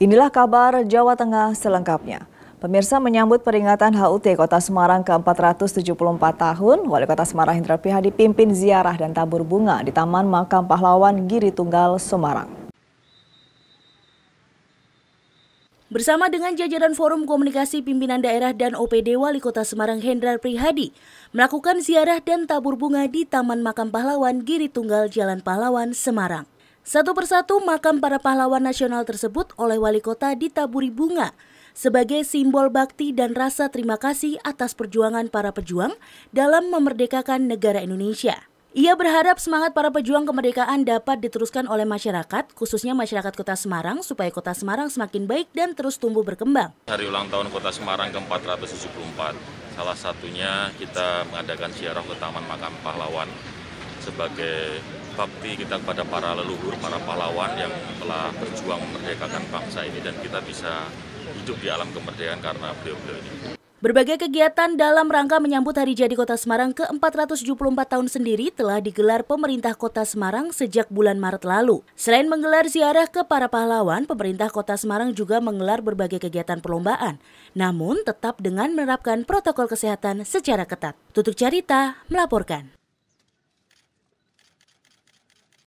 Inilah kabar Jawa Tengah selengkapnya. Pemirsa menyambut peringatan HUT Kota Semarang ke-474 tahun, Wali Kota Semarang Hendra Prihadi pimpin ziarah dan tabur bunga di Taman Makam Pahlawan Giri Tunggal, Semarang. Bersama dengan jajaran Forum Komunikasi Pimpinan Daerah dan OPD Wali Kota Semarang Hendra Prihadi melakukan ziarah dan tabur bunga di Taman Makam Pahlawan Giri Tunggal Jalan Pahlawan, Semarang. Satu persatu makam para pahlawan nasional tersebut oleh wali kota ditaburi bunga sebagai simbol bakti dan rasa terima kasih atas perjuangan para pejuang dalam memerdekakan negara Indonesia. Ia berharap semangat para pejuang kemerdekaan dapat diteruskan oleh masyarakat, khususnya masyarakat Kota Semarang, supaya Kota Semarang semakin baik dan terus tumbuh berkembang. Hari ulang tahun Kota Semarang ke-474, salah satunya kita mengadakan siarah ke Taman Makam Pahlawan sebagai bakti kita kepada para leluhur, para pahlawan yang telah berjuang memerdekakan bangsa ini dan kita bisa hidup di alam kemerdekaan karena beliau-beliau ini. Berbagai kegiatan dalam rangka menyambut Hari Jadi Kota Semarang ke-474 tahun sendiri telah digelar pemerintah Kota Semarang sejak bulan Maret lalu. Selain menggelar ziarah ke para pahlawan, pemerintah Kota Semarang juga menggelar berbagai kegiatan perlombaan, namun tetap dengan menerapkan protokol kesehatan secara ketat. Tutur Carita melaporkan.